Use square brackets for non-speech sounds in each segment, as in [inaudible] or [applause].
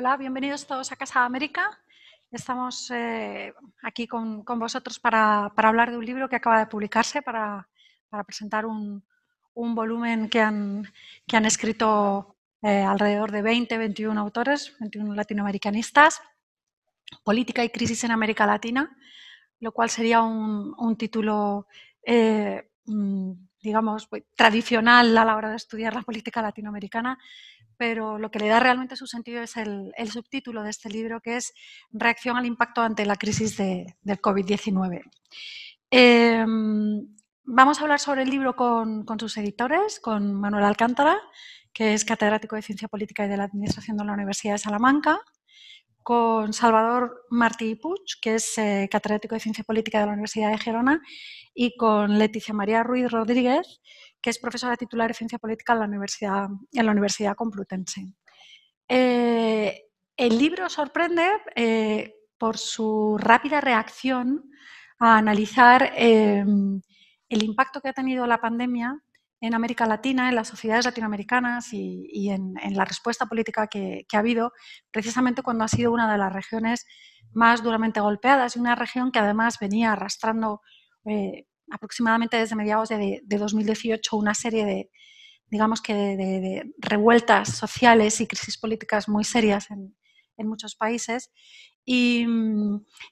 Hola, bienvenidos todos a Casa América. Estamos eh, aquí con, vosotros para, hablar de un libro que acaba de publicarse, para, presentar un, volumen que han, escrito eh, alrededor de 20, 21 autores, 21 latinoamericanistas, Política y Crisis en América Latina, lo cual sería un, título eh, mm, digamos, tradicional a la hora de estudiar la política latinoamericana pero lo que le da realmente su sentido es el, subtítulo de este libro, que es Reacción al impacto ante la crisis del COVID-19. Em, vamos a hablar sobre el libro con, sus editores, con Manuel Alcántara, que es catedrático de Ciencia Política y de la Administración de la Universidad de Salamanca, con Salvador Martí Puch, que es eh, catedrático de Ciencia Política de la Universidad de Gerona, y con Leticia María Ruiz Rodríguez, que es profesora titular de Ciencia Política en la Universidad, en la Universidad Complutense. Eh, el libro sorprende eh, por su rápida reacción a analizar em, el impacto que ha tenido la pandemia en América Latina, en las sociedades latinoamericanas y, en, la respuesta política que, ha habido, precisamente cuando ha sido una de las regiones más duramente golpeadas y una región que además venía arrastrando eh, aproximadamente desde mediados de, 2018 una serie de, digamos que de, revueltas sociales y crisis políticas muy serias en, muchos países. Y,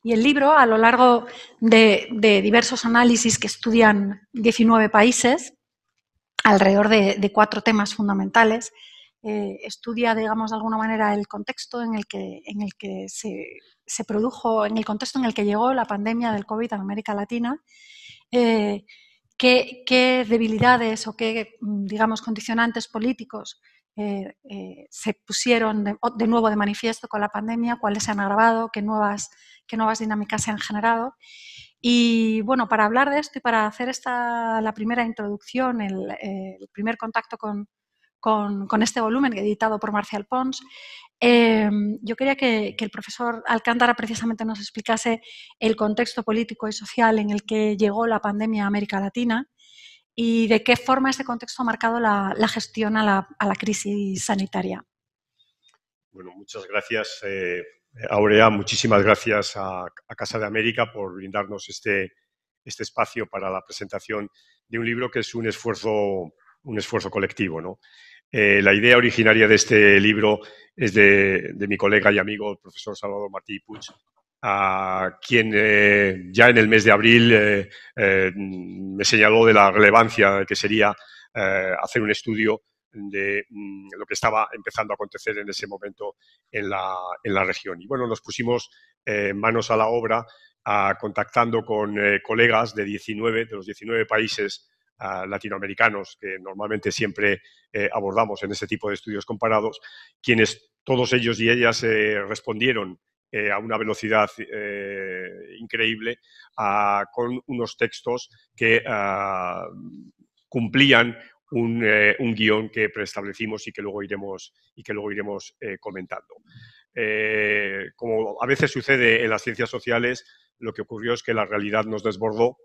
el libro, a lo largo de, diversos análisis que estudian 19 países, alrededor de, cuatro temas fundamentales, eh, estudia, digamos, de alguna manera el contexto en el que, en el que se, se, produjo, en el contexto en el que llegó la pandemia del COVID en América Latina eh, qué, debilidades o qué, mm, digamos, condicionantes políticos eh, eh, se pusieron de, nuevo de manifiesto con la pandemia, cuáles se han agravado, qué nuevas, qué nuevas dinámicas se han generado. Y bueno, para hablar de esto y para hacer esta, la primera introducción, el primer contacto con, con, este volumen editado por Marcial Pons. Eh, yo quería que, el profesor Alcántara precisamente nos explicase el contexto político y social en el que llegó la pandemia a América Latina y de qué forma ese contexto ha marcado la, gestión a la, crisis sanitaria. Bueno, muchas gracias, eh, Aurea. Muchísimas gracias a, Casa de América por brindarnos este, este espacio para la presentación de un libro que es un esfuerzo, un esfuerzo colectivo. ¿no? Eh, la idea originaria de este libro es de, mi colega y amigo, el profesor Salvador Martí Puig, a quien eh, ya en el mes de abril eh, me señaló de la relevancia que sería hacer un estudio de mm, lo que estaba empezando a acontecer en ese momento en la, región. Y bueno, nos pusimos manos a la obra ah, contactando con colegas de 19, de los 19 países latinoamericanos, que normalmente siempre eh, abordamos en este tipo de estudios comparados, quienes todos ellos y ellas eh, respondieron eh, a una velocidad increíble con unos textos que ah, cumplían un, un, guión que preestablecimos y que luego iremos, y que luego iremos comentando. como a veces sucede en las ciencias sociales, lo que ocurrió es que la realidad nos desbordó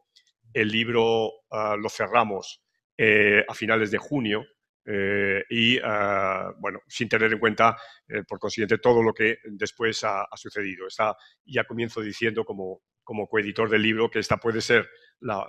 el libro ah, lo cerramos eh, a finales de junio eh, y, ah, bueno, sin tener en cuenta, eh, por consiguiente, todo lo que después ha, sucedido. Está, ya comienzo diciendo como, como coeditor del libro que esta puede ser la,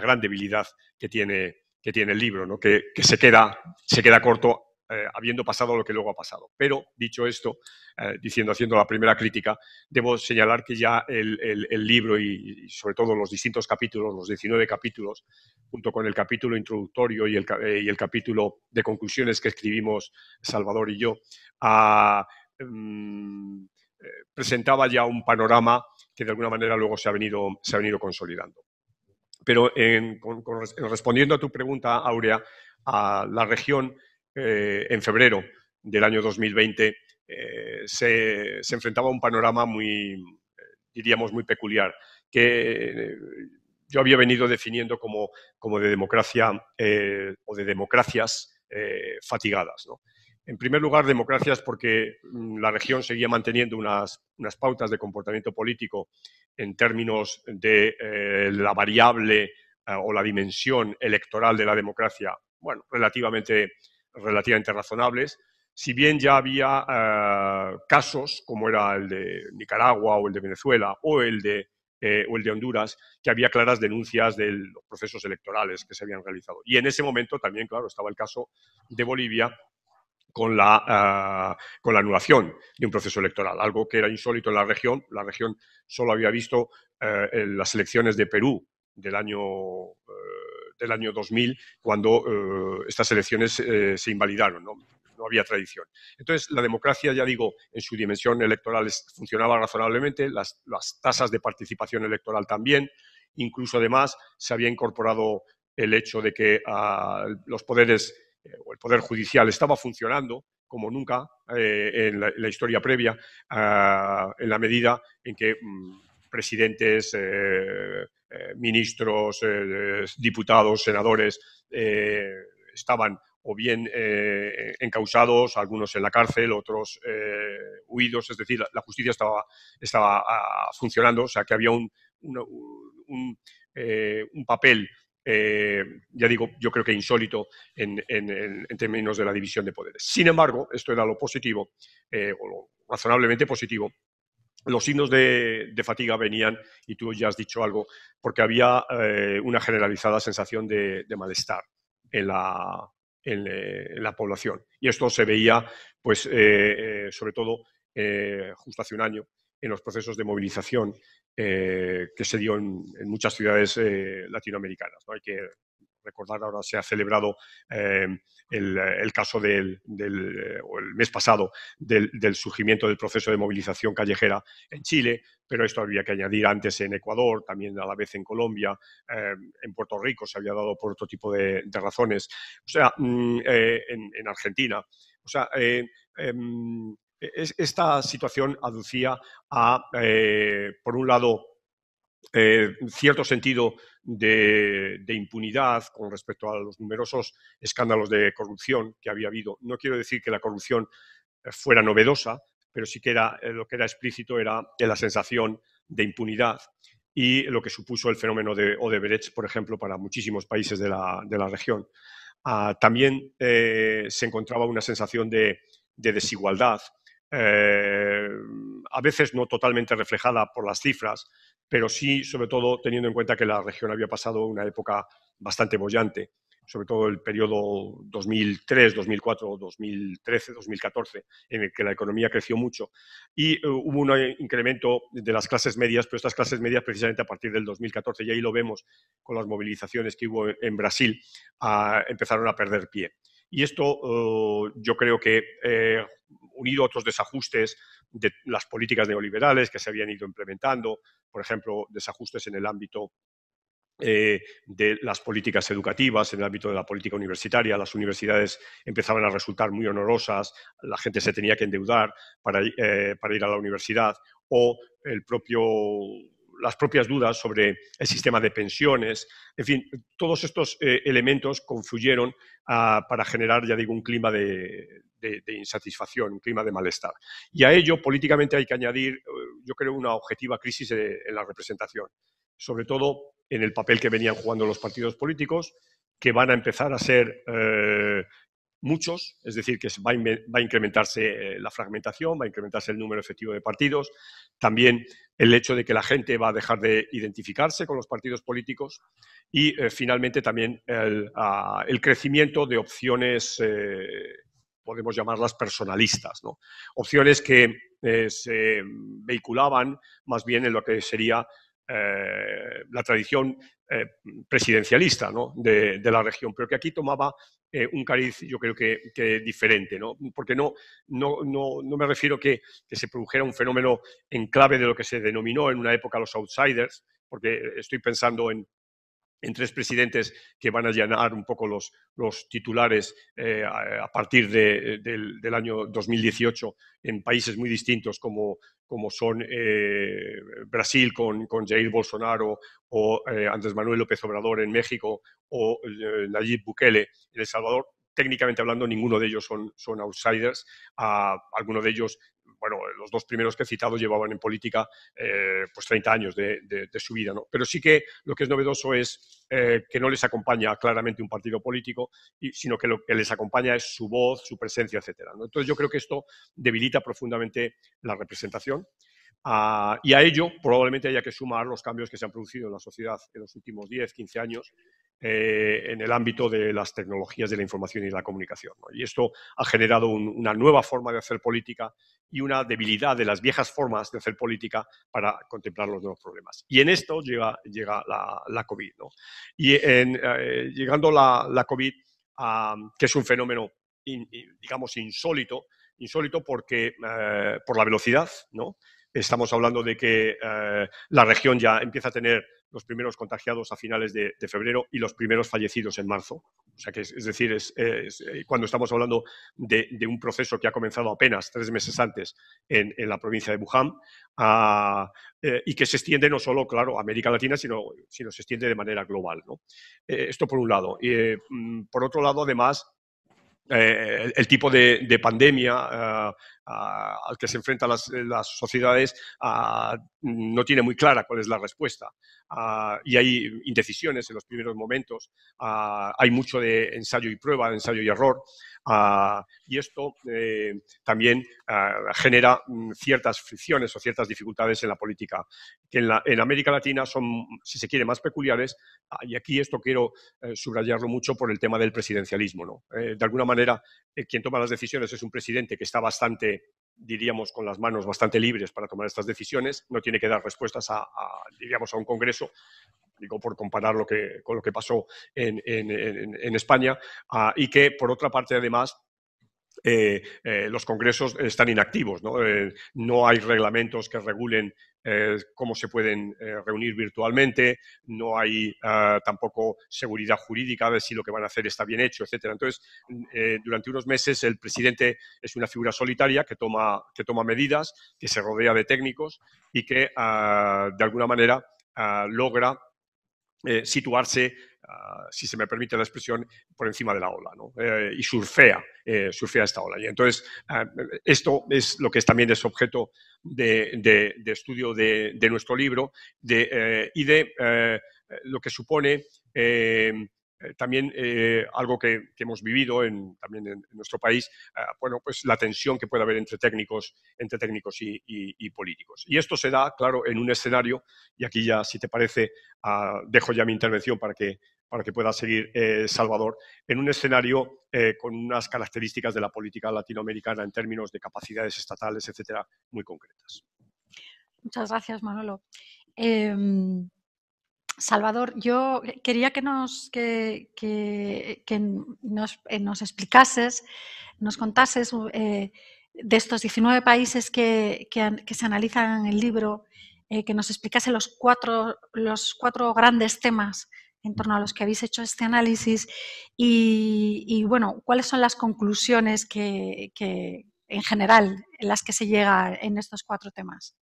gran debilidad que tiene, que tiene el libro, ¿no? que, se, queda, se queda corto eh, habiendo pasado lo que luego ha pasado. Pero, dicho esto, eh, diciendo, haciendo la primera crítica, debo señalar que ya el, libro y, sobre todo los distintos capítulos, los 19 capítulos, junto con el capítulo introductorio eh, y el, capítulo de conclusiones que escribimos Salvador y yo, ah, mm, presentaba ya un panorama que de alguna manera luego se ha venido, se ha venido consolidando. Pero respondiendo a tu pregunta, Aurea, a la región eh, en febrero del año 2020 eh, se, se, enfrentaba a un panorama muy, diríamos, muy peculiar, que eh, yo había venido definiendo como, de democracia o de democracias fatigadas. En primer lugar, democracias porque mm, la región seguía manteniendo unas, unas pautas de comportamiento político en términos de la variable o la dimensión electoral de la democracia, bueno, relativamente relativamente razonables, si bien ya había eh, casos, como era el de Nicaragua o el de Venezuela o el de, eh, o el de Honduras, que había claras denuncias de los procesos electorales que se habían realizado. Y en ese momento también, claro, estaba el caso de Bolivia con la, eh, con la anulación de un proceso electoral, algo que era insólito en la región. La región solo había visto las elecciones de Perú del año el año 2000, cuando eh, estas elecciones eh, se invalidaron. ¿no? había tradición. Entonces, la democracia, ya digo, en su dimensión electoral funcionaba razonablemente, las, tasas de participación electoral también, incluso además se había incorporado el hecho de que ah, los poderes eh, o el poder judicial estaba funcionando como nunca en, la, historia previa, ah, en la medida en que mm, presidentes, eh, ministros, eh, eh, diputados, senadores estaban o bien encausados, algunos en la cárcel, otros huidos, es decir, la justicia estaba, ah, funcionando, o sea que había un, papel, ya digo, yo creo que insólito en, en, términos de la división de poderes. Sin embargo, esto era lo positivo, o lo razonablemente positivo, los signos de, fatiga venían, y tú ya has dicho algo, porque había eh, una generalizada sensación de, malestar eh, en la, población. Y esto se veía, pues, eh, sobre todo justo hace un año, en los procesos de movilización que se dio en, muchas ciudades latinoamericanas. que recordar ahora se ha celebrado eh, el, caso del, del eh, o el mes pasado del, surgimiento del proceso de movilización callejera en Chile, pero esto había que añadir antes en Ecuador, también a la vez en Colombia, eh, en Puerto Rico se había dado por otro tipo de, razones, o sea, mm, en, Argentina. O sea, em, esta situación aducía a, por un lado, cierto sentido de, impunidad con respecto a los numerosos escándalos de corrupción que había habido. No quiero decir que la corrupción eh, fuera novedosa, pero sí que era, eh, lo que era explícito era la sensación de impunidad y lo que supuso el fenómeno de Odebrecht, por ejemplo, para muchísimos países de la, región. Ah, también eh, se encontraba una sensación de, desigualdad, a veces no totalmente reflejada por las cifras, pero sí, sobre todo, teniendo en cuenta que la región había pasado una época bastante bollante, sobre todo el periodo 2003, 2004, 2013, 2014, en el que la economía creció mucho. Y eh, hubo un eh, incremento de las clases medias, pero estas clases medias precisamente a partir del 2014, y ahí lo vemos con las movilizaciones que hubo en Brasil, empezaron a perder pie. Y esto eh, yo creo que, unido a otros desajustes, de las políticas neoliberales que se habían ido implementando, por ejemplo, desajustes en el ámbito eh, de las políticas educativas, en el ámbito de la política universitaria. Las universidades empezaban a resultar muy honorosas, la gente se tenía que endeudar eh, para ir a la universidad o el propio las propias dudas sobre el sistema de pensiones, en fin, todos estos eh, elementos confluyeron ah, para generar, ya digo, un clima de, insatisfacción, un clima de malestar. Y a ello, políticamente, hay que añadir, eh, yo creo, una objetiva crisis en la representación, sobre todo en el papel que venían jugando los partidos políticos, que van a empezar a ser eh, muchos, es decir, que va a, incrementarse eh, la fragmentación, va a incrementarse el número efectivo de partidos, también el hecho de que la gente va a dejar de identificarse con los partidos políticos y eh, finalmente también ah, el, crecimiento de opciones, eh, podemos llamarlas personalistas, opciones que se vehiculaban más bien en lo que sería la tradición eh, presidencialista de, la región, pero que aquí tomaba eh, un cariz, yo creo que, diferente, porque no, no, no, me refiero que se produjera un fenómeno en clave de lo que se denominó en una época los outsiders, porque estoy pensando en, en tres presidentes que van a llenar un poco los, los titulares eh, a partir eh, del, año 2018 en países muy distintos como, como son eh, Brasil con, Jair Bolsonaro o Andrés Manuel López Obrador en México o Nayib Bukele en El Salvador técnicamente hablando, ninguno de ellos son, son outsiders. Uh, algunos de ellos bueno, eh, los dos primeros que he citado llevaban en política eh, pues 30 años de, su vida, ¿no? Pero sí que lo que es novedoso es eh, que no les acompaña claramente un partido político, y, sino que lo que les acompaña es su voz, su presencia, etcétera. Entonces yo creo que esto debilita profundamente la representación Ah, y a ello probablemente haya que sumar los cambios que se han producido en la sociedad en los últimos 10, 15 años eh, en el ámbito de las tecnologías de la información y de la comunicación. ¿no? Y esto ha generado una nueva forma de hacer política y una debilidad de las viejas formas de hacer política para contemplar los nuevos problemas. Y en esto llega, la, COVID. ¿no? Y eh, llegando la, COVID, que es un fenómeno, digamos, insólito, insólito porque, eh, por la velocidad, ¿no? Estamos hablando de que eh, la región ya empieza a tener los primeros contagiados a finales de, febrero y los primeros fallecidos en marzo. O sea que es, decir, es, eh, cuando estamos hablando de, un proceso que ha comenzado apenas tres meses antes en, la provincia de Wuhan ah, eh, y que se extiende no solo, claro, a América Latina, sino, sino se extiende de manera global. esto por un lado. Mm, por otro lado, además, el tipo de, de pandemia ah, al que se enfrentan eh, las, sociedades mm, no tiene muy clara cuál es la respuesta. y hay indecisiones en los primeros momentos, hay mucho de ensayo y prueba, de ensayo y error, y esto eh, también genera mm, ciertas fricciones o ciertas dificultades en la política, que en, América Latina son, si se quiere, más peculiares, y aquí esto quiero eh, subrayarlo mucho por el tema del presidencialismo. ¿no? de alguna manera, quien toma las decisiones es un presidente que está bastante diríamos, con las manos bastante libres para tomar estas decisiones, no tiene que dar respuestas a, diríamos, a un Congreso, digo, por comparar lo que, con lo que pasó en, en, España, ah, y que, por otra parte, además, eh, eh, los congresos están inactivos, ¿no? Eh, hay reglamentos que regulen cómo se pueden reunir virtualmente, no hay ah, tampoco seguridad jurídica de si lo que van a hacer está bien hecho, etcétera. Entonces, durante unos meses el presidente es una figura solitaria que toma, que toma medidas, que se rodea de técnicos y que ah, de alguna manera ah, logra situarse Ah, si se me permite la expresión, por encima de la ola, eh, y surfea, eh, surfea esta ola. Y entonces, ah, esto es lo que también es objeto de, estudio de, nuestro libro eh, y de lo que supone también algo que, hemos vivido en, también en, nuestro país, ah, bueno, pues la tensión que puede haber entre técnicos, entre técnicos y, políticos. Y esto se da, claro, en un escenario, y aquí ya, si te parece, dejo ya mi intervención para que para que pueda seguir eh, Salvador en un escenario eh, con unas características de la política latinoamericana en términos de capacidades estatales, etcétera, muy concretas. Muchas gracias, Manolo. Em, Salvador, yo quería que nos, que, eh, nos, explicases, nos contases de estos 19 países que, se analizan en el libro, que nos explicase los cuatro, los cuatro grandes temas en torno a los que habéis hecho este análisis y, bueno, cuáles son las conclusiones que, en general en las que se llega en estos cuatro temas.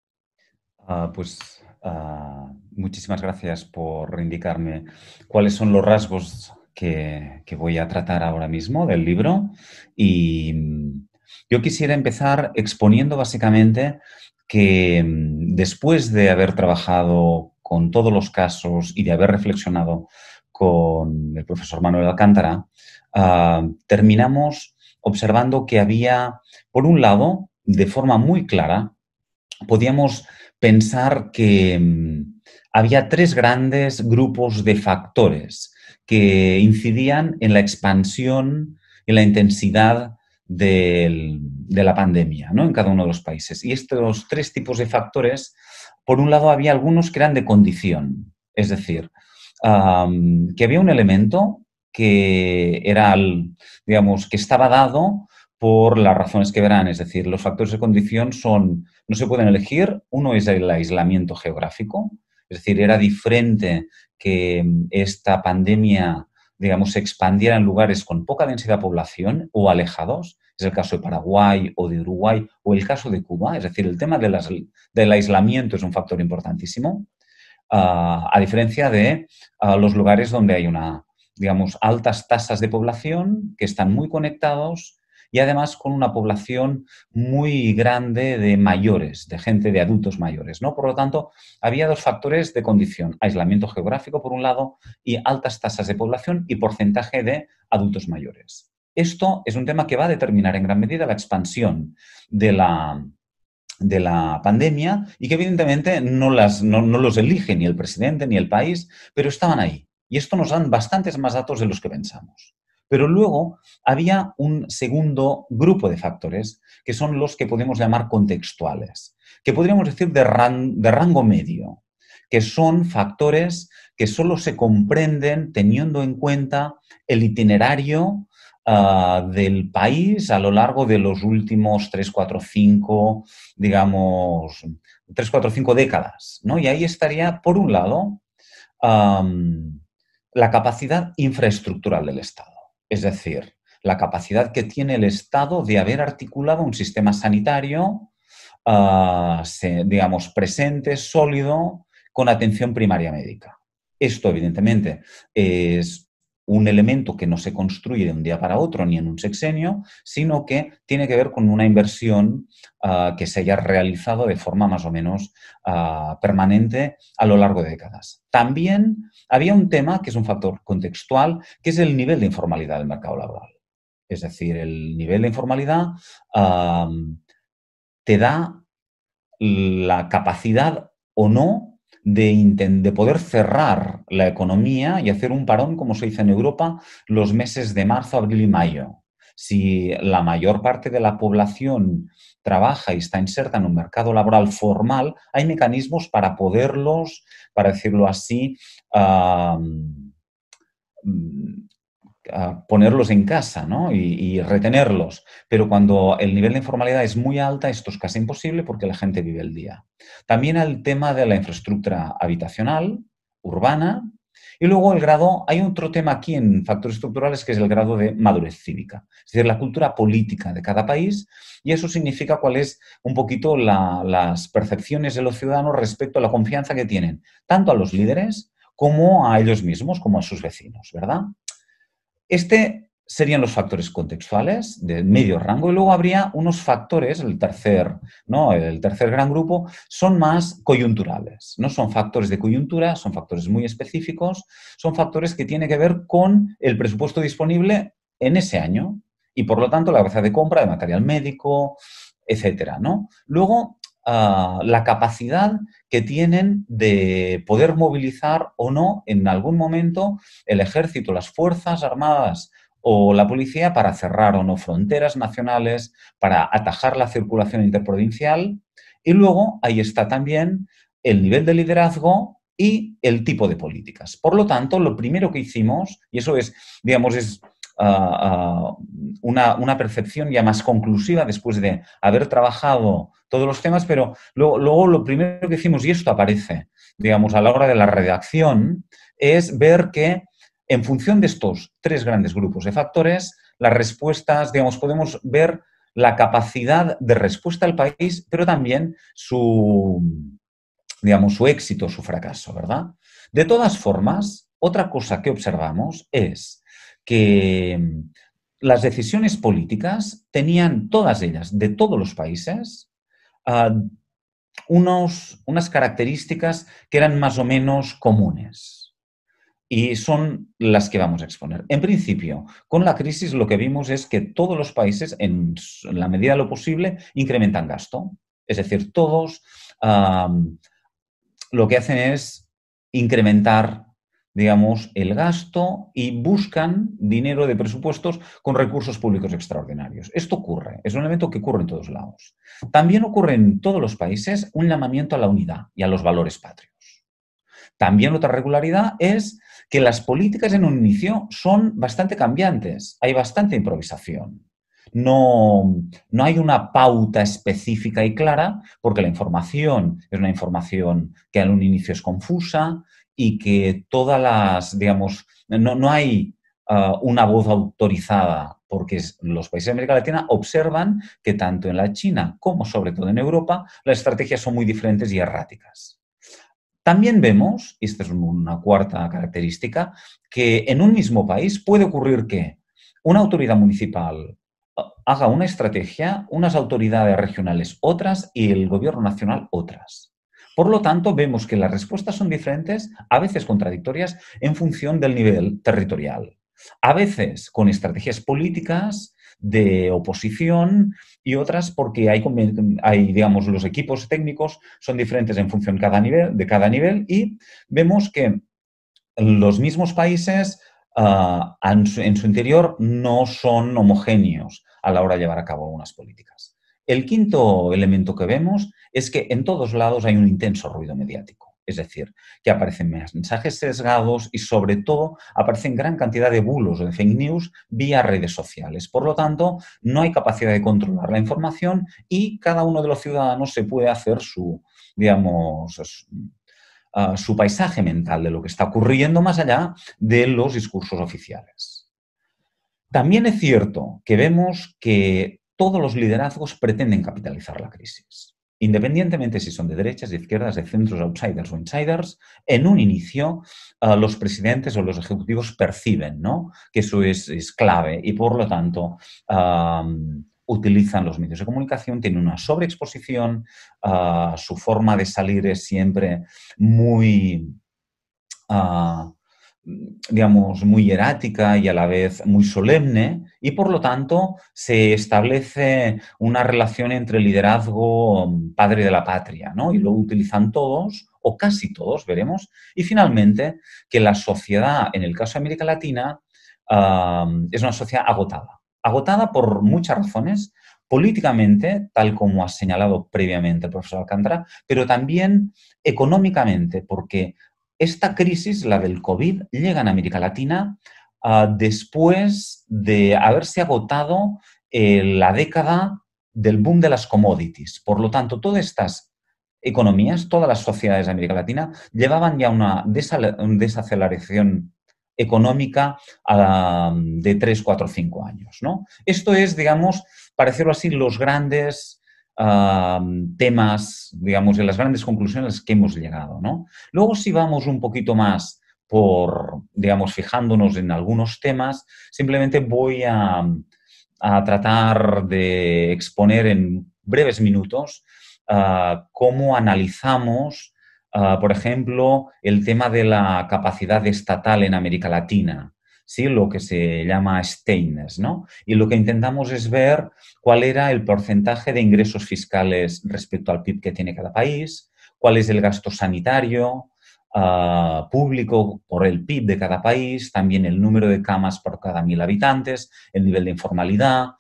Ah, pues ah, muchísimas gracias por indicarme cuáles son los rasgos que, que, voy a tratar ahora mismo del libro y mm, yo quisiera empezar exponiendo básicamente que mm, después de haber trabajado con todos los casos y de haber reflexionado con el profesor Manuel Alcántara, ah, terminamos observando que había, por un lado, de forma muy clara, podíamos pensar que mm, había tres grandes grupos de factores que incidían en la expansión, y la intensidad de la pandemia ¿no? en cada uno de los países. Y estos tres tipos de factores por un lado, había algunos que eran de condición, es decir, que había un elemento que era, digamos, que estaba dado por las razones que verán, es decir, los factores de condición son, no se pueden elegir, uno es el aislamiento geográfico, es decir, era diferente que esta pandemia, digamos, se expandiera en lugares con poca densidad de población o alejados, es el caso de Paraguay o de Uruguay o el caso de Cuba. Es decir, el tema del aislamiento es un factor importantísimo, ah, a diferencia de ah, los lugares donde hay una, digamos, altas tasas de población que están muy conectados y además con una población muy grande de mayores, de gente, de adultos mayores. ¿no? Por lo tanto, había dos factores de condición, aislamiento geográfico por un lado y altas tasas de población y porcentaje de adultos mayores. Esto es un tema que va a determinar en gran medida la expansión de la, de la pandemia y que evidentemente no, las, no, los elige ni el presidente ni el país, pero estaban ahí. Y esto nos dan bastantes más datos de los que pensamos. Pero luego había un segundo grupo de factores que son los que podemos llamar contextuales, que podríamos decir de, de rango medio, que son factores que solo se comprenden teniendo en cuenta el itinerario Ah, del país a lo largo de los últimos 3, 4, 5, digamos, 3, 4, 5 décadas. ¿no? Y ahí estaría, por un lado, la capacidad infraestructural del Estado, es decir, la capacidad que tiene el Estado de haber articulado un sistema sanitario, ah, digamos, presente, sólido, con atención primaria médica. Esto, evidentemente, es un elemento que no se construye de un día para otro ni en un sexenio, sino que tiene que ver con una inversión ah, que se haya realizado de forma más o menos ah, permanente a lo largo de décadas. También había un tema que es un factor contextual, que es el nivel de informalidad del mercado laboral. Es decir, el nivel de informalidad ah, te da la capacidad o no de, poder cerrar la economía y hacer un parón, como se hizo en Europa, los meses de marzo, abril y mayo. Si la mayor parte de la población trabaja y está inserta en un mercado laboral formal, hay mecanismos para poderlos, para decirlo así, ponerlos en casa y, retenerlos. Pero cuando el nivel de informalidad es muy alta, esto es casi imposible porque la gente vive el día. También el tema de la infraestructura habitacional, urbana, y luego el grado, hay otro tema aquí en factores estructurales que es el grado de madurez cívica, es decir, la cultura política de cada país, y eso significa cuál es un poquito las percepciones de los ciudadanos respecto a la confianza que tienen, tanto a los líderes como a ellos mismos, como a sus vecinos, ¿verdad? Este serían los factores contextuales de medio rango y luego habría unos factores, el tercer, ¿no? el tercer gran grupo, son más coyunturales, no son factores de coyuntura, son factores muy específicos, son factores que tienen que ver con el presupuesto disponible en ese año y por lo tanto la capacidad de compra de material médico, etcétera, ¿no? Luego Ah, la capacidad que tienen de poder movilizar o no en algún momento el ejército, las fuerzas armadas o la policía para cerrar o no fronteras nacionales, para atajar la circulación interprovincial. Y luego ahí está también el nivel de liderazgo y el tipo de políticas. Por lo tanto, lo primero que hicimos, y eso es, digamos, es Ah, ah, una, percepción ya más conclusiva después de haber trabajado todos los temas, pero luego, lo primero que hicimos, y esto aparece, digamos, a la hora de la redacción, es ver que en función de estos tres grandes grupos de factores, las respuestas, digamos, podemos ver la capacidad de respuesta al país, pero también su, digamos, su éxito, su fracaso, ¿verdad? De todas formas, otra cosa que observamos es que mm, las decisiones políticas tenían todas ellas, de todos los países, ah, unos, unas características que eran más o menos comunes. Y son las que vamos a exponer. En principio, con la crisis lo que vimos es que todos los países, en la medida de lo posible, incrementan gasto. Es decir, todos ah, lo que hacen es incrementar digamos, el gasto y buscan dinero de presupuestos con recursos públicos extraordinarios. Esto ocurre, es un elemento que ocurre en todos lados. También ocurre en todos los países un llamamiento a la unidad y a los valores patrios. También otra regularidad es que las políticas en un inicio son bastante cambiantes, hay bastante improvisación. No, no, hay una pauta específica y clara, porque la información es una información que en un inicio es confusa, y que todas las, digamos, no, hay ah, una voz autorizada, porque los países de América Latina observan que tanto en la China como sobre todo en Europa las estrategias son muy diferentes y erráticas. También vemos, y esta es una cuarta característica, que en un mismo país puede ocurrir que una autoridad municipal ah, haga una estrategia, unas autoridades regionales otras y el gobierno nacional otras. Por lo tanto, vemos que las respuestas son diferentes, a veces contradictorias, en función del nivel territorial. A veces con estrategias políticas de oposición y otras porque hay, digamos, los equipos técnicos son diferentes en función de cada nivel y vemos que los mismos países ah, en su interior no son homogéneos a la hora de llevar a cabo algunas políticas. El quinto elemento que vemos es que en todos lados hay un intenso ruido mediático. Es decir, que aparecen mensajes sesgados y sobre todo aparecen gran cantidad de bulos o de fake news vía redes sociales. Por lo tanto, no hay capacidad de controlar la información y cada uno de los ciudadanos se puede hacer su, digamos, ah, su paisaje mental de lo que está ocurriendo más allá de los discursos oficiales. También es cierto que vemos que todos los liderazgos pretenden capitalizar la crisis. Independientemente si son de derechas, de izquierdas, de centros, outsiders o insiders, en un inicio eh, los presidentes o los ejecutivos perciben que eso es, clave y por lo tanto utilizan los medios de comunicación, tienen una sobreexposición, eh, su forma de salir es siempre muy ah, digamos, muy erática y a la vez muy solemne, y por lo tanto se establece una relación entre liderazgo mm, padre de la patria, ¿no? Y lo utilizan todos o casi todos, veremos. Y finalmente, que la sociedad, en el caso de América Latina, ah, es una sociedad agotada. Agotada por muchas razones, políticamente, tal como ha señalado previamente el profesor Alcántara, pero también económicamente, porque esta crisis, la del COVID, llega en América Latina Ah, después de haberse agotado eh, la década del boom de las commodities. Por lo tanto, todas estas economías, todas las sociedades de América Latina, llevaban ya una desaceleración económica ah, de 3, 4, 5 años. ¿no? Esto es, digamos, parecerlo así, los grandes ah, temas, digamos, y las grandes conclusiones a las que hemos llegado. ¿no? Luego, si vamos un poquito más por, digamos, fijándonos en algunos temas, simplemente voy a, tratar de exponer en breves minutos ah, cómo analizamos, ah, por ejemplo, el tema de la capacidad estatal en América Latina. ¿sí? lo que se llama Steiners, ¿no? Y lo que intentamos es ver cuál era el porcentaje de ingresos fiscales respecto al PIB que tiene cada país, cuál es el gasto sanitario, público por el PIB de cada país, también el número de camas por cada mil habitantes, el nivel de informalidad,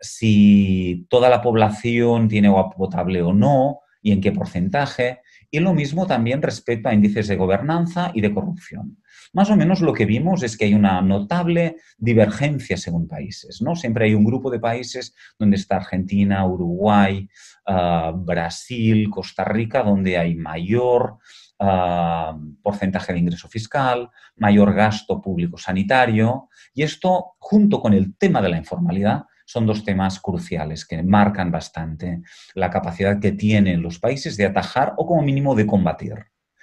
si toda la población tiene agua potable o no y en qué porcentaje. Y lo mismo también respecto a índices de gobernanza y de corrupción. Más o menos lo que vimos es que hay una notable divergencia según países, ¿no? Siempre hay un grupo de países donde está Argentina, Uruguay, ah, Brasil, Costa Rica, donde hay mayor Ah, porcentaje de ingreso fiscal, mayor gasto público sanitario, y esto junto con el tema de la informalidad son dos temas cruciales que marcan bastante la capacidad que tienen los países de atajar o como mínimo de combatir,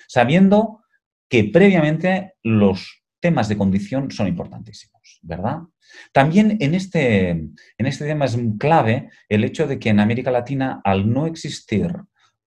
sabiendo que previamente los temas de condición son importantísimos, ¿verdad? También este, en este tema es clave el hecho de que en América Latina, al no existir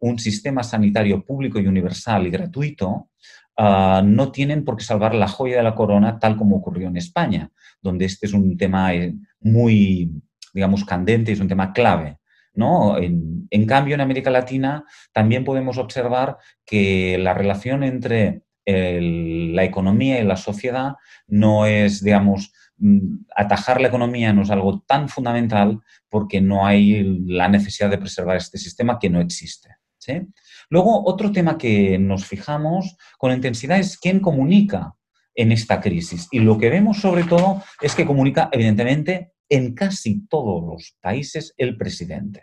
un sistema sanitario público y universal y gratuito, ah, no tienen por qué salvar la joya de la corona tal como ocurrió en España, donde este es un tema eh, muy, digamos, candente, es un tema clave. ¿no? En, cambio, en América Latina también podemos observar que la relación entre la economía y la sociedad no es, digamos, mm, atajar la economía no es algo tan fundamental porque no hay la necesidad de preservar este sistema que no existe. Luego, otro tema que nos fijamos con intensidad es quién comunica en esta crisis. Y lo que vemos sobre todo es que comunica, evidentemente, en casi todos los países el presidente.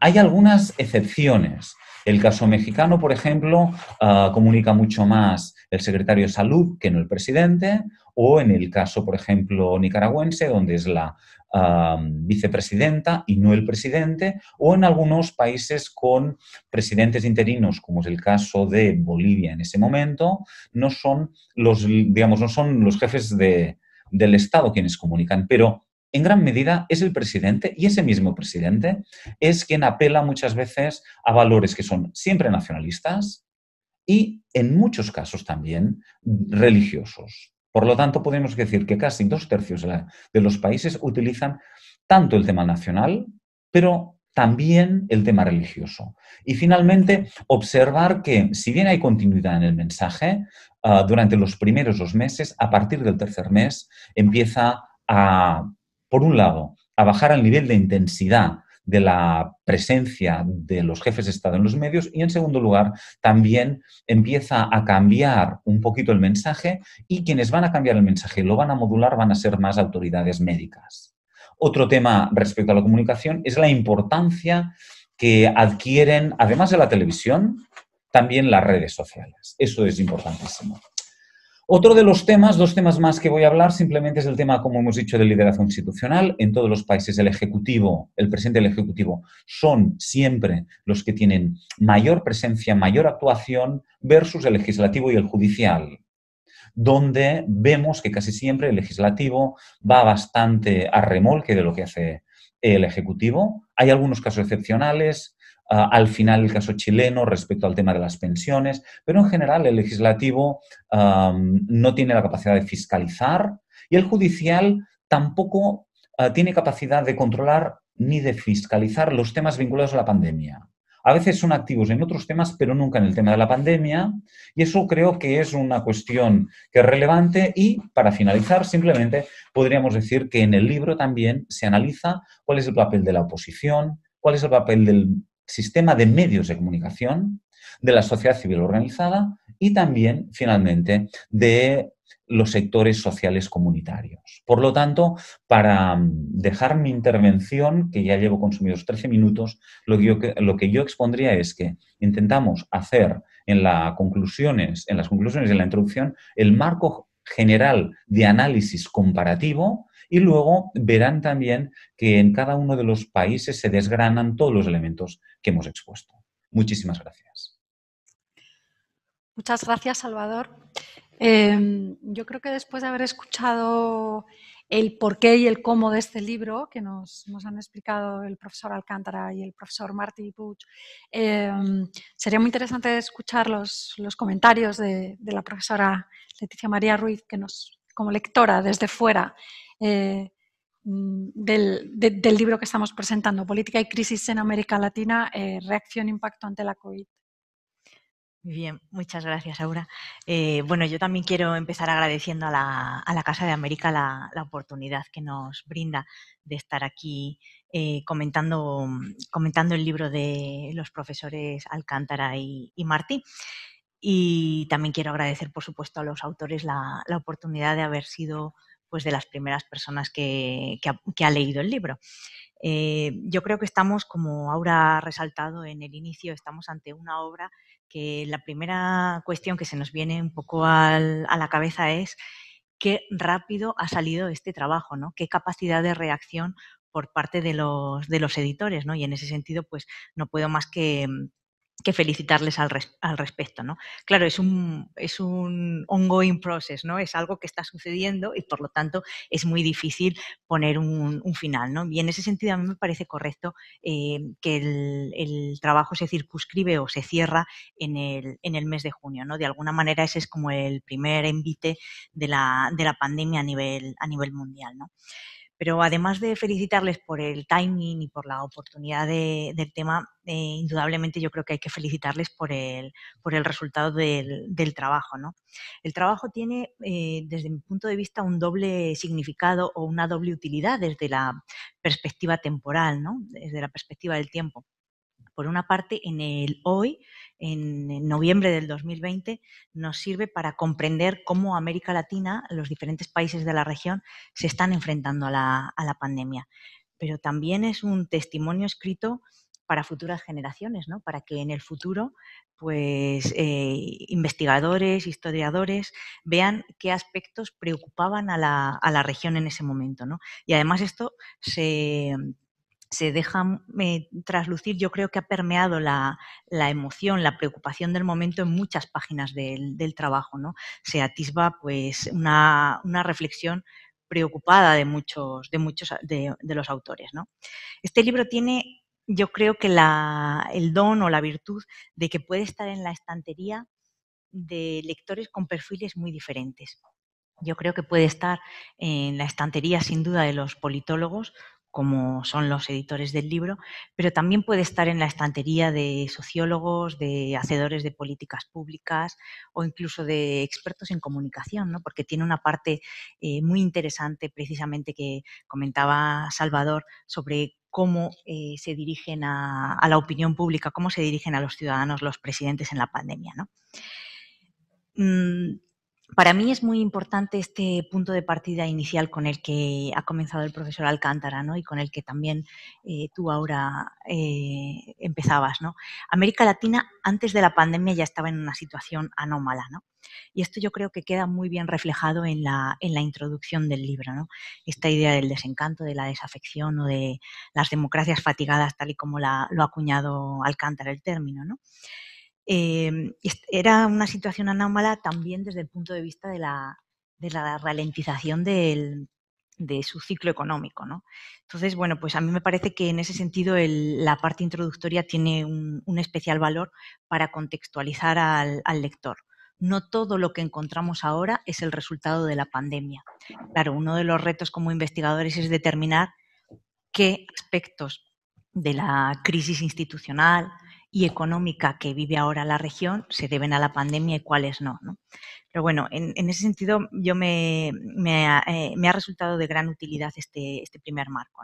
Hay algunas excepciones. El caso mexicano, por ejemplo, ah, comunica mucho más el secretario de salud que no el presidente, o en el caso, por ejemplo, nicaragüense, donde es la ah, vicepresidenta y no el presidente, o en algunos países con presidentes interinos, como es el caso de Bolivia en ese momento, no son los, digamos, no son los jefes del Estado quienes comunican, pero en gran medida es el presidente y ese mismo presidente es quien apela muchas veces a valores que son siempre nacionalistas y en muchos casos también religiosos. Por lo tanto, podemos decir que casi dos tercios de los países utilizan tanto el tema nacional, pero también el tema religioso. Y finalmente, observar que si bien hay continuidad en el mensaje, ah, durante los primeros dos meses, a partir del tercer mes, empieza a por un lado, a bajar el nivel de intensidad de la presencia de los jefes de Estado en los medios y, en segundo lugar, también empieza a cambiar un poquito el mensaje y quienes van a cambiar el mensaje y lo van a modular van a ser más autoridades médicas. Otro tema respecto a la comunicación es la importancia que adquieren, además de la televisión, también las redes sociales. Eso es importantísimo. Otro de los temas, dos temas más que voy a hablar, simplemente es el tema, como hemos dicho, de liderazgo institucional. En todos los países, el Ejecutivo, el presidente del Ejecutivo, son siempre los que tienen mayor presencia, mayor actuación versus el legislativo y el judicial donde vemos que casi siempre el legislativo va bastante a remolque de lo que hace el Ejecutivo. Hay algunos casos excepcionales, Ah, al final el caso chileno respecto al tema de las pensiones, pero en general el legislativo no tiene la capacidad de fiscalizar y el judicial tampoco ah, tiene capacidad de controlar ni de fiscalizar los temas vinculados a la pandemia. A veces son activos en otros temas, pero nunca en el tema de la pandemia, y eso creo que es una cuestión que es relevante. Y para finalizar, simplemente podríamos decir que en el libro también se analiza cuál es el papel de la oposición, cuál es el papel del sistema de medios de comunicación, de la sociedad civil organizada y también, finalmente, de los sectores sociales comunitarios. Por lo tanto, para mm, dejar mi intervención, que ya llevo consumidos 13 minutos, lo que yo, expondría es que intentamos hacer en, las conclusiones, en las conclusiones de la introducción el marco general de análisis comparativo y luego verán también que en cada uno de los países se desgranan todos los elementos que hemos expuesto. Muchísimas gracias. Muchas gracias, Salvador. Em, yo creo que después de haber escuchado el porqué y el cómo de este libro que nos, han explicado el profesor Alcántara y el profesor Martí Puch. Em, sería muy interesante escuchar los, comentarios de, de, la profesora Leticia María Ruiz, que nos, como lectora desde fuera, eh, mm, del, libro que estamos presentando, Política y Crisis en América Latina, eh, Reacción e Impacto ante la COVID. Muy bien, muchas gracias, Aura. Eh, bueno, yo también quiero empezar agradeciendo a la, Casa de América la, oportunidad que nos brinda de estar aquí comentando, el libro de los profesores Alcántara y, y Martí. Y también quiero agradecer, por supuesto, a los autores la oportunidad de haber sido pues, de las primeras personas que, ha, leído el libro. Eh, yo creo que estamos, como Aura ha resaltado en el inicio, estamos ante una obra que la primera cuestión que se nos viene un poco a la cabeza es qué rápido ha salido este trabajo, ¿no? qué capacidad de reacción por parte de los, editores, Y en ese sentido, pues no puedo más que que felicitarles al, respecto, ¿no? Claro, es un, es un ongoing process, ¿no? Es algo que está sucediendo y, por lo tanto, es muy difícil poner un, final, ¿no? Y en ese sentido a mí me parece correcto eh, que el, trabajo se circunscribe o se cierra en el, mes de junio, ¿no? De alguna manera ese es como el primer envite de la, pandemia a nivel, a nivel mundial, ¿no? Pero además de felicitarles por el timing y por la oportunidad del tema, eh, indudablemente yo creo que hay que felicitarles por el, por el resultado del, trabajo. ¿no? El trabajo tiene, eh, desde mi punto de vista, un doble significado o una doble utilidad desde la perspectiva temporal, ¿no? desde la perspectiva del tiempo. Por una parte, en el hoy, en noviembre del 2020, nos sirve para comprender cómo América Latina, los diferentes países de la región, se están enfrentando a la, pandemia. Pero también es un testimonio escrito para futuras generaciones, ¿no? para que en el futuro pues, eh, investigadores, historiadores vean qué aspectos preocupaban a la, a la región en ese momento. ¿no? Y además esto se, se deja eh, traslucir, yo creo que ha permeado la, emoción, la preocupación del momento en muchas páginas del, trabajo. ¿no? Se atisba pues una, reflexión preocupada de muchos, de muchos de, los autores. ¿no? Este libro tiene, yo creo que la, el don o la virtud de que puede estar en la estantería de lectores con perfiles muy diferentes. Yo creo que puede estar en la estantería, sin duda, de los politólogos, como son los editores del libro, pero también puede estar en la estantería de sociólogos, de hacedores de políticas públicas o incluso de expertos en comunicación, porque tiene una parte eh, muy interesante precisamente que comentaba Salvador sobre cómo eh, se dirigen a, la opinión pública, cómo se dirigen a los ciudadanos los presidentes en la pandemia. ¿no? Mm, para mí es muy importante este punto de partida inicial con el que ha comenzado el profesor Alcántara y con el que también eh, tú ahora eh, empezabas. ¿no? América Latina antes de la pandemia ya estaba en una situación anómala. ¿no? Y esto yo creo que queda muy bien reflejado en la, introducción del libro. Esta idea del desencanto, de la desafección o de las democracias fatigadas, tal y como lo ha acuñado Alcántara el término. Em, era una situación anómala también desde el punto de vista de la, ralentización de su ciclo económico. ¿no? Entonces, bueno, pues a mí me parece que en ese sentido la parte introductoria tiene un, especial valor para contextualizar al, lector. No todo lo que encontramos ahora es el resultado de la pandemia. Claro, uno de los retos como investigadores es determinar qué aspectos de la crisis institucional, y económica que vive ahora la región se deben a la pandemia y cuáles no. ¿no? Pero bueno, en, ese sentido yo eh, me, ha, resultado de gran utilidad este, este primer marco.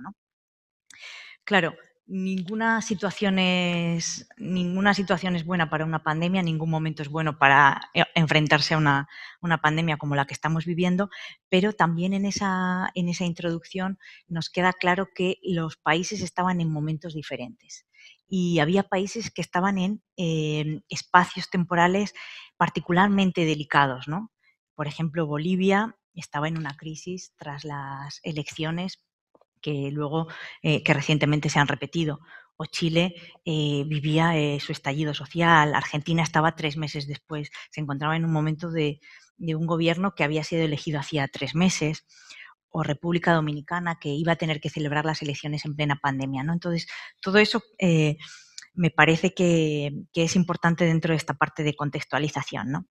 Claro, ninguna situación es ninguna situación es buena para una pandemia, ningún momento es bueno para eh, enfrentarse a una, una, pandemia como la que estamos viviendo, pero también en esa, en esa introducción nos queda claro que los países estaban en momentos diferentes y había países que estaban en espacios temporales particularmente delicados. ¿no? Por ejemplo, Bolivia estaba en una crisis tras las elecciones que luego eh, que recientemente se han repetido o Chile eh, vivía eh, su estallido social, Argentina estaba tres meses después, se encontraba en un momento de, de, un gobierno que había sido elegido hacía tres meses o República Dominicana que iba a tener que celebrar las elecciones en plena pandemia. ¿no? Entonces, todo eso eh, me parece que, es importante dentro de esta parte de contextualización. ¿no?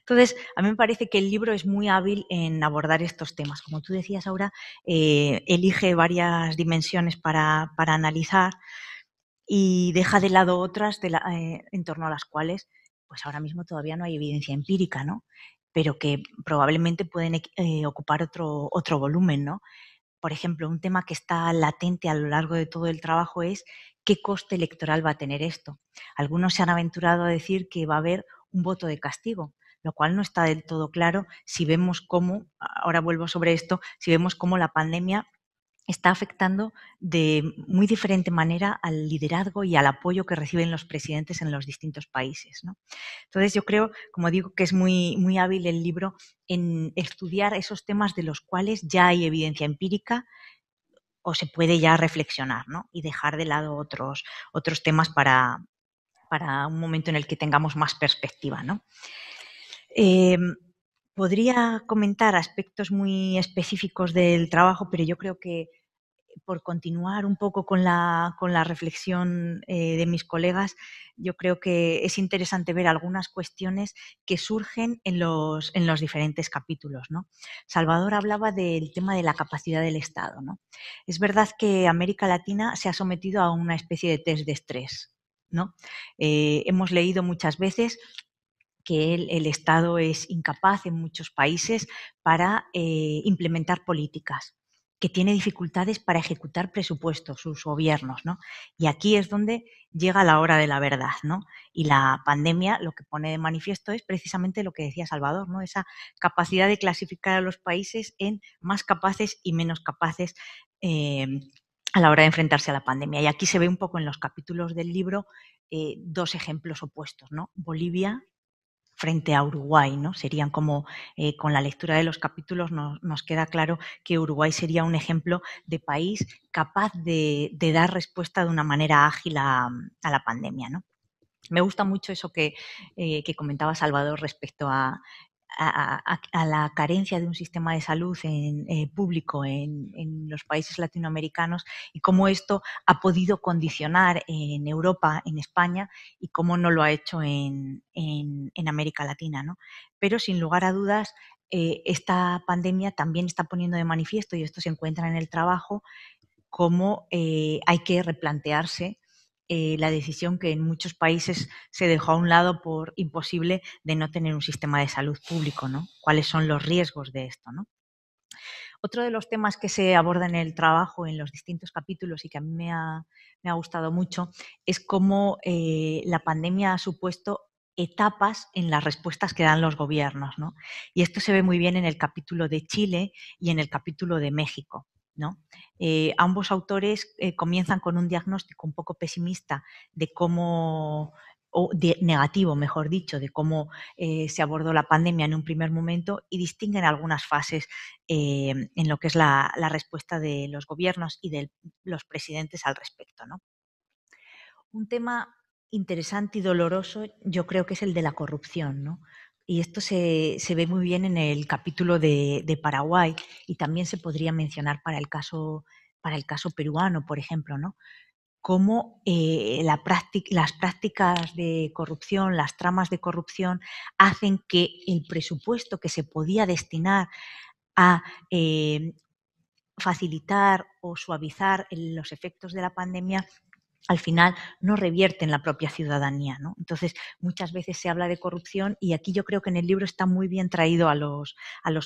Entonces, a mí me parece que el libro es muy hábil en abordar estos temas. Como tú decías ahora, eh, elige varias dimensiones para, analizar y deja de lado otras eh, en torno a las cuales pues ahora mismo todavía no hay evidencia empírica, ¿no? pero que probablemente pueden eh, ocupar otro, otro volumen, ¿no? Por ejemplo, un tema que está latente a lo largo de todo el trabajo es qué coste electoral va a tener esto. Algunos se han aventurado a decir que va a haber un voto de castigo, lo cual no está del todo claro si vemos cómo, ahora vuelvo sobre esto, si vemos cómo la pandemia está afectando de muy diferente manera al liderazgo y al apoyo que reciben los presidentes en los distintos países. ¿no? Entonces, yo creo, como digo, que es muy, muy hábil el libro en estudiar esos temas de los cuales ya hay evidencia empírica o se puede ya reflexionar ¿no? y dejar de lado otros, otros temas para, para un momento en el que tengamos más perspectiva. ¿no? Em, Podría comentar aspectos muy específicos del trabajo, pero yo creo que por continuar un poco con la, reflexión eh, de mis colegas, yo creo que es interesante ver algunas cuestiones que surgen en los, en los diferentes capítulos. Salvador hablaba del tema de la capacidad del Estado. ¿no? Es verdad que América Latina se ha sometido a una especie de test de estrés. ¿no? Eh, hemos leído muchas veces que el, Estado es incapaz en muchos países para eh, implementar políticas, que tiene dificultades para ejecutar presupuestos, sus gobiernos, ¿no? Y aquí es donde llega la hora de la verdad, ¿no? Y la pandemia lo que pone de manifiesto es precisamente lo que decía Salvador, ¿no? Esa capacidad de clasificar a los países en más capaces y menos capaces. Eh, a la hora de enfrentarse a la pandemia. Y aquí se ve un poco en los capítulos del libro eh, dos ejemplos opuestos, ¿no? Bolivia frente a Uruguay, ¿no? Serían como, eh, con la lectura de los capítulos nos queda claro que Uruguay sería un ejemplo de país capaz de, dar respuesta de una manera ágil a, la pandemia, ¿no? Me gusta mucho eso que eh, comentaba Salvador respecto a a, la carencia de un sistema de salud en, eh, público en, los países latinoamericanos y cómo esto ha podido condicionar en Europa, en España y cómo no lo ha hecho en, América Latina. Pero sin lugar a dudas, eh, esta pandemia también está poniendo de manifiesto, y esto se encuentra en el trabajo, cómo eh, hay que replantearse eh, la decisión que en muchos países se dejó a un lado por imposible de no tener un sistema de salud público, ¿no? ¿Cuáles son los riesgos de esto, ¿no? Otro de los temas que se aborda en el trabajo, en los distintos capítulos y que a mí me ha, gustado mucho, es cómo eh, la pandemia ha supuesto etapas en las respuestas que dan los gobiernos. ¿no? Y esto se ve muy bien en el capítulo de Chile y en el capítulo de México. Eh, ambos autores eh, comienzan con un diagnóstico un poco pesimista de cómo o negativo, mejor dicho, de cómo eh, se abordó la pandemia en un primer momento y distinguen algunas fases en lo que es la, respuesta de los gobiernos y de los presidentes al respecto. Un tema interesante y doloroso yo creo que es el de la corrupción. ¿no? y esto se, se, ve muy bien en el capítulo de, Paraguay y también se podría mencionar para el caso, para el caso peruano, por ejemplo, ¿no? cómo eh, las prácticas de corrupción, las tramas de corrupción, hacen que el presupuesto que se podía destinar a eh, facilitar o suavizar los efectos de la pandemia al final no revierte en la propia ciudadanía. ¿no? Entonces, muchas veces se habla de corrupción y aquí yo creo que en el libro está muy bien traído a los,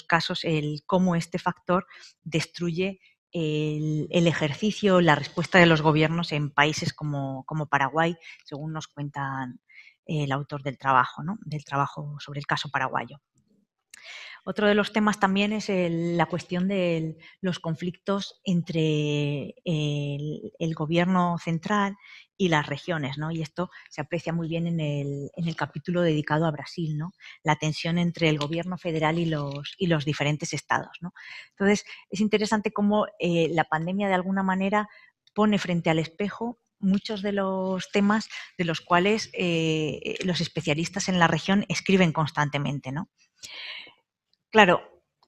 casos el cómo este factor destruye el, ejercicio, la respuesta de los gobiernos en países como, Paraguay, según nos cuentan eh, el autor del trabajo, ¿no? del trabajo sobre el caso paraguayo. Otro de los temas también es la cuestión de los conflictos entre el, gobierno central y las regiones, Y esto se aprecia muy bien en el, capítulo dedicado a Brasil, ¿no? La tensión entre el gobierno federal y los, diferentes estados, Entonces, es interesante cómo eh, la pandemia de alguna manera pone frente al espejo muchos de los temas de los cuales eh, los especialistas en la región escriben constantemente, ¿no? Claro,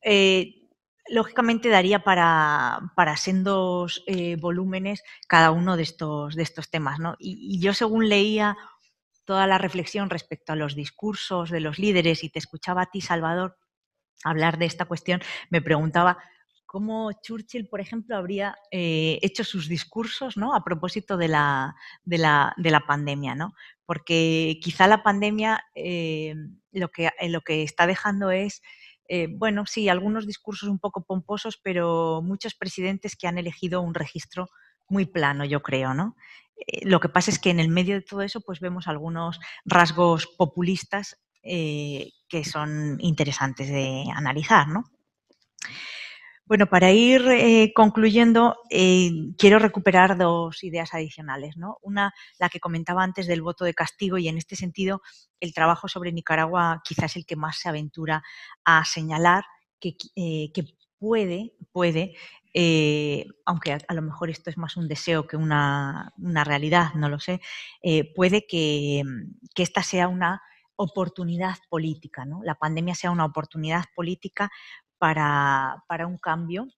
eh, lógicamente daría para, sendos eh, volúmenes cada uno de estos, de estos temas, ¿no? Y, yo según leía toda la reflexión respecto a los discursos de los líderes y te escuchaba a ti, Salvador, hablar de esta cuestión, me preguntaba cómo Churchill, por ejemplo, habría eh, hecho sus discursos ¿no? a propósito de la, de la, de la pandemia, ¿no? Porque quizá la pandemia lo, que, lo que está dejando es eh, bueno, sí, algunos discursos un poco pomposos, pero muchos presidentes que han elegido un registro muy plano, yo creo, ¿no? Eh, lo que pasa es que en el medio de todo eso, pues vemos algunos rasgos populistas eh, que son interesantes de analizar, ¿no? Bueno, para ir eh, concluyendo, eh, quiero recuperar dos ideas adicionales. ¿no? Una, la que comentaba antes del voto de castigo, y en este sentido, el trabajo sobre Nicaragua quizás es el que más se aventura a señalar que, eh, puede, puede, aunque a, lo mejor esto es más un deseo que una, realidad, no lo sé, puede que, que esta sea una oportunidad política, ¿no? La pandemia sea una oportunidad política para, un cambio,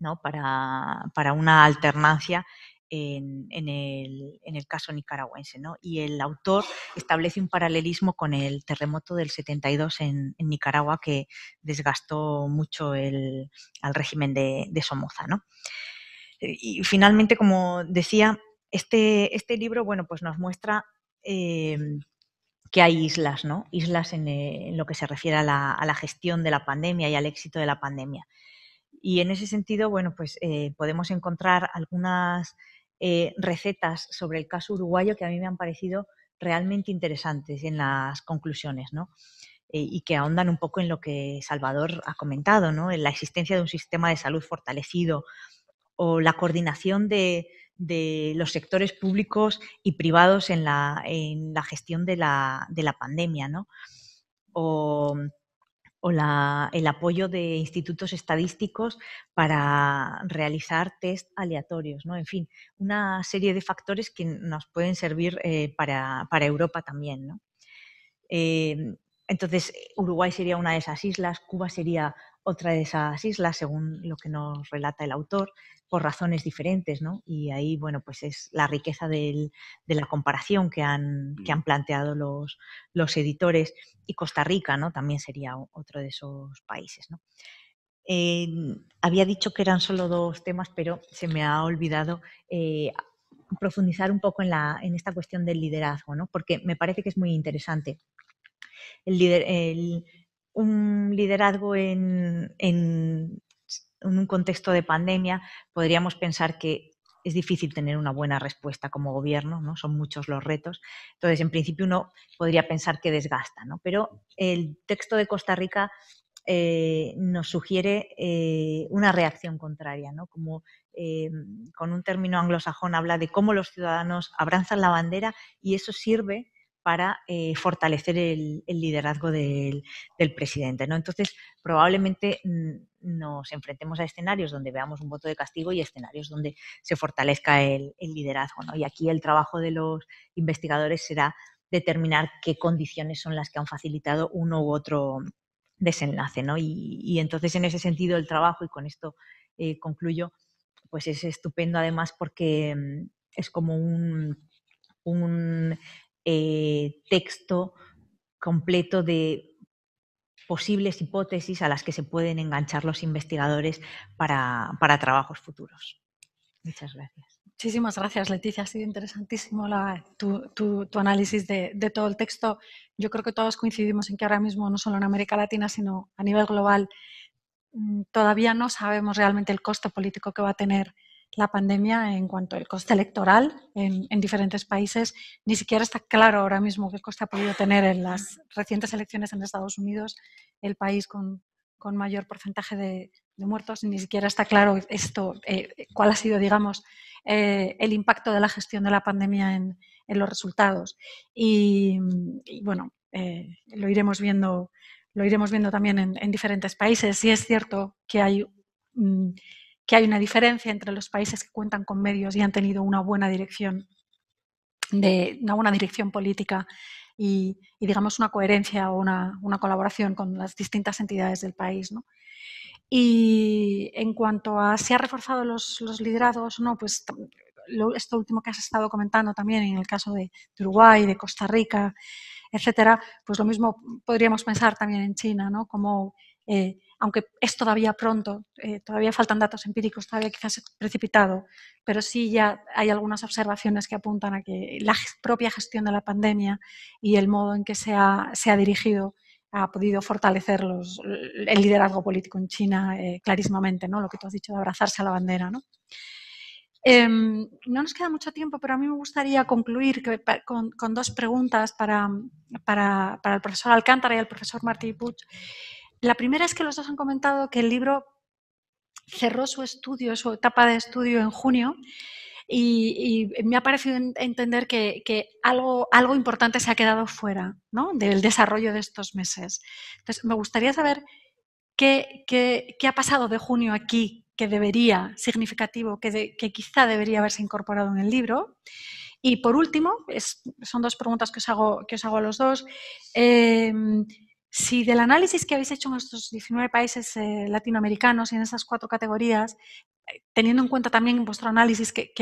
¿no? para, una alternancia en, el, caso nicaragüense. Y el autor establece un paralelismo con el terremoto del 72 en, Nicaragua que desgastó mucho el, al régimen de, Somoza. ¿no? Y finalmente, como decía, este, este libro bueno, pues nos muestra eh, que hay islas, ¿no? Islas en, eh, lo que se refiere a la, gestión de la pandemia y al éxito de la pandemia. Y en ese sentido, bueno, pues eh, podemos encontrar algunas eh, recetas sobre el caso uruguayo que a mí me han parecido realmente interesantes en las conclusiones, ¿no? y que ahondan un poco en lo que Salvador ha comentado, ¿no? En la existencia de un sistema de salud fortalecido o la coordinación de, de los sectores públicos y privados en la, gestión de la, pandemia, ¿no? O, el apoyo de institutos estadísticos para realizar test aleatorios, ¿no? En fin, una serie de factores que nos pueden servir eh, para, Europa también, ¿no? Eh, entonces, Uruguay sería una de esas islas, Cuba sería otra de esas islas, según lo que nos relata el autor, por razones diferentes, ¿no? Y ahí, bueno, pues es la riqueza de la comparación que han, que mm. han planteado los, los, editores y Costa Rica, ¿no? También sería otro de esos países, ¿no? Eh, había dicho que eran solo dos temas, pero se me ha olvidado eh, profundizar un poco en, la, en esta cuestión del liderazgo, ¿no? Porque me parece que es muy interesante. El, lider, el un liderazgo en, en, un contexto de pandemia, podríamos pensar que es difícil tener una buena respuesta como gobierno, ¿no? son muchos los retos. Entonces, en principio uno podría pensar que desgasta, ¿no? pero el texto de Costa Rica eh, nos sugiere eh, una reacción contraria, ¿no? como eh, con un término anglosajón habla de cómo los ciudadanos abrazan la bandera y eso sirve para eh, fortalecer el, liderazgo del, presidente. ¿no? Entonces, probablemente mm, nos enfrentemos a escenarios donde veamos un voto de castigo y escenarios donde se fortalezca el, liderazgo. ¿no? Y aquí el trabajo de los investigadores será determinar qué condiciones son las que han facilitado uno u otro desenlace. ¿no? Y, entonces, en ese sentido, el trabajo, y con esto eh, concluyo, pues es estupendo además porque mm, es como un eh, texto completo de posibles hipótesis a las que se pueden enganchar los investigadores para, trabajos futuros. Muchas gracias. Muchísimas gracias, Leticia. Ha sido interesantísimo tu, análisis de, de, todo el texto. Yo creo que todos coincidimos en que ahora mismo, no solo en América Latina, sino a nivel global, mm, todavía no sabemos realmente el coste político que va a tener la pandemia en cuanto al coste electoral en, diferentes países. Ni siquiera está claro ahora mismo qué coste ha podido tener en las recientes elecciones en Estados Unidos el país con, mayor porcentaje de, muertos. Ni siquiera está claro esto, eh, cuál ha sido, digamos, eh, el impacto de la gestión de la pandemia en, los resultados. Y, bueno, eh, lo iremos viendo. Lo iremos viendo también en, diferentes países. Sí es cierto que hay mm, que hay una diferencia entre los países que cuentan con medios y han tenido una buena dirección una dirección política y, digamos una coherencia o una, colaboración con las distintas entidades del país. Y en cuanto a si ha reforzado los, liderados, no, pues esto último que has estado comentando también en el caso de, Uruguay, de Costa Rica, etcétera, pues lo mismo podríamos pensar también en China, ¿no? Como eh, aunque es todavía pronto, eh, todavía faltan datos empíricos, todavía quizás es precipitado, pero sí ya hay algunas observaciones que apuntan a que la propia gestión de la pandemia y el modo en que se ha, dirigido ha podido fortalecer los, el liderazgo político en China eh, clarísimamente, ¿no? lo que tú has dicho de abrazarse a la bandera. ¿no? Em, no nos queda mucho tiempo, pero a mí me gustaría concluir con, dos preguntas para, el profesor Alcántara y el profesor Martí Puch. La primera es que los dos han comentado que el libro cerró su estudio, su etapa de estudio en junio. Y, me ha parecido entender que, algo, importante se ha quedado fuera del desarrollo de estos meses. Entonces, me gustaría saber qué, ha pasado de junio aquí que debería, significativo, que, quizá debería haberse incorporado en el libro. Y por último, son dos preguntas que os hago, que os hago a los dos. Em, si del análisis que habéis hecho en estos 19 países eh, latinoamericanos y en esas cuatro categorías, eh, teniendo en cuenta también vuestro análisis que,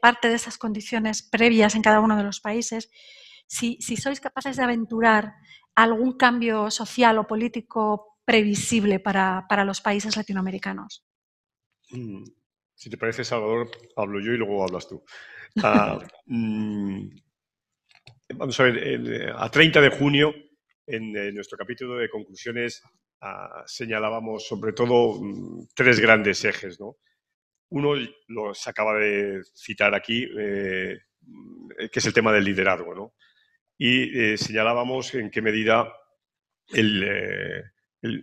parte de esas condiciones previas en cada uno de los países, si, sois capaces de aventurar algún cambio social o político previsible para, los países latinoamericanos. Mm, si te parece, Salvador, hablo yo y luego hablas tú. [laughs] Ah, mm, vamos a ver, eh, a 30 de junio en, eh, nuestro capítulo de conclusiones ah, señalábamos sobre todo mm, tres grandes ejes. ¿no? Uno los acaba de citar aquí, eh, que es el tema del liderazgo. ¿no? Y eh, señalábamos en qué medida,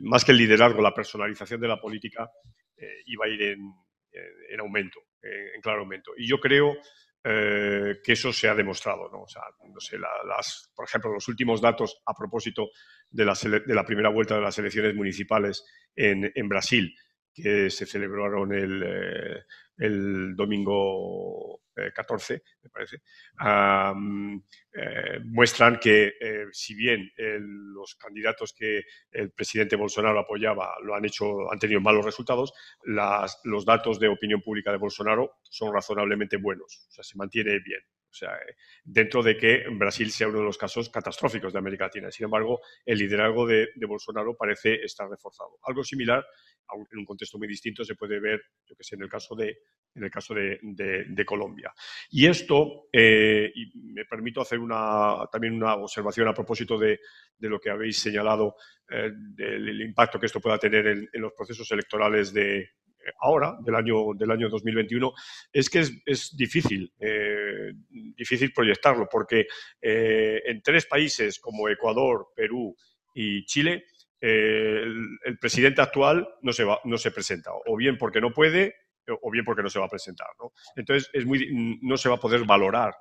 más que el liderazgo, la personalización de la política iba a ir en, aumento, en, en claro aumento. Y yo creo eh, que eso se ha demostrado. por ejemplo, los últimos datos a propósito de la, de la primera vuelta de las elecciones municipales en, Brasil, que se celebraron el eh, domingo 14, eh, me parece, eh, muestran que eh, si bien los candidatos que el presidente Bolsonaro apoyaba lo han hecho, han tenido malos resultados, los datos de opinión pública de Bolsonaro son razonablemente buenos, o sea, se mantiene bien. O sea, eh, dentro de que Brasil sea uno de los casos catastróficos de América Latina. Sin embargo, el liderazgo de, Bolsonaro parece estar reforzado. Algo similar, en un contexto muy distinto, se puede ver, yo que sé, en el caso de, el caso de, Colombia. Y esto, eh, y me permito hacer una, también una observación a propósito de, lo que habéis señalado, eh, del impacto que esto pueda tener en los procesos electorales de, ahora, del año, del año 2021, es que es, difícil, eh, difícil proyectarlo, porque eh, en tres países como Ecuador, Perú y Chile, eh, el, presidente actual no se, va, no se presenta, o bien porque no puede, o bien porque no se va a presentar. Entonces, es muy, no se va a poder valorar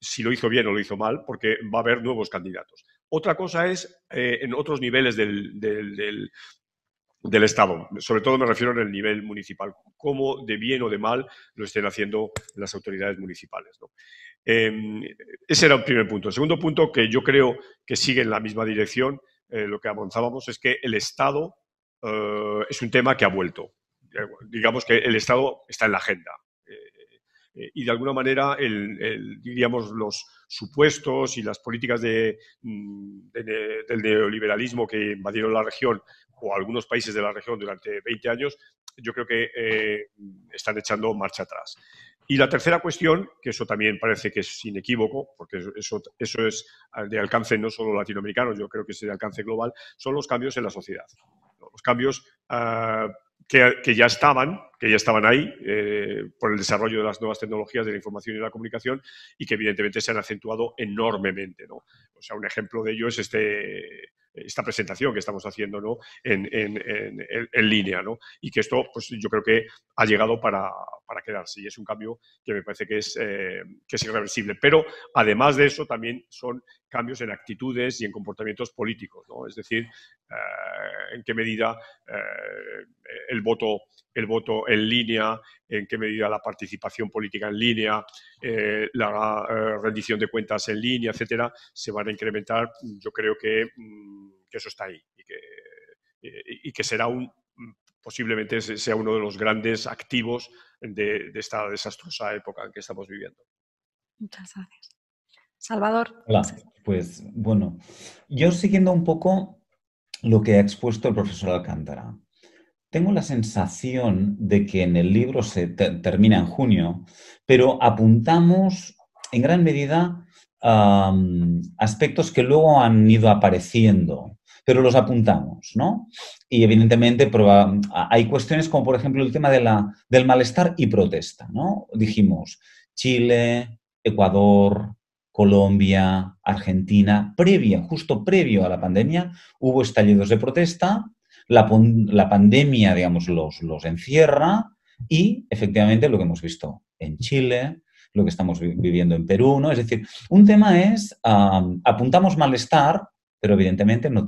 si lo hizo bien o lo hizo mal, porque va a haber nuevos candidatos. Otra cosa es en otros niveles del, del Estado. Sobre todo me refiero en el nivel municipal, cómo de bien o de mal lo estén haciendo las autoridades municipales. Em, ese era el primer punto. El segundo punto, que yo creo que sigue en la misma dirección, eh, lo que avanzábamos, es que el Estado eh, es un tema que ha vuelto. Digamos que el Estado está en la agenda. Eh, y de alguna manera el, diríamos los supuestos y las políticas mm, del neoliberalismo que invadieron la región o algunos países de la región durante 20 años, yo creo que eh, están echando marcha atrás. Y la tercera cuestión, que eso también parece que es inequívoco, porque eso, eso es de alcance no solo latinoamericano, yo creo que es de alcance global, son los cambios en la sociedad. Los cambios ah, que, ya estaban, que ya estaban ahí eh, por el desarrollo de las nuevas tecnologías de la información y la comunicación y que evidentemente se han acentuado enormemente. O sea, un ejemplo de ello es este, esta presentación que estamos haciendo en, línea, ¿no? Y que esto, pues yo creo que ha llegado para, quedarse y es un cambio que me parece que es, eh, que es irreversible. Pero además de eso, también son cambios en actitudes y en comportamientos políticos, ¿no? es decir, eh, en qué medida eh, el, voto, el voto en línea, en qué medida la participación política en línea, eh, la rendición de cuentas en línea, etcétera, se van a incrementar. Yo creo que, mm, eso está ahí y que, será un posiblemente sea uno de los grandes activos de, de, esta desastrosa época en que estamos viviendo. Muchas gracias. Salvador. Hola, pues bueno, yo siguiendo un poco lo que ha expuesto el profesor Alcántara, tengo la sensación de que en el libro se termina en junio, pero apuntamos en gran medida aspectos que luego han ido apareciendo, pero los apuntamos, ¿no? Y evidentemente hay cuestiones como, por ejemplo, el tema de la, del malestar y protesta, ¿no? Dijimos Chile, Ecuador, Colombia, Argentina, previa, justo previo a la pandemia, hubo estallidos de protesta, la, pandemia, digamos, los, los encierra y efectivamente lo que hemos visto en Chile, lo que estamos viviendo en Perú, ¿no? Es decir, un tema es, apuntamos malestar, pero evidentemente no,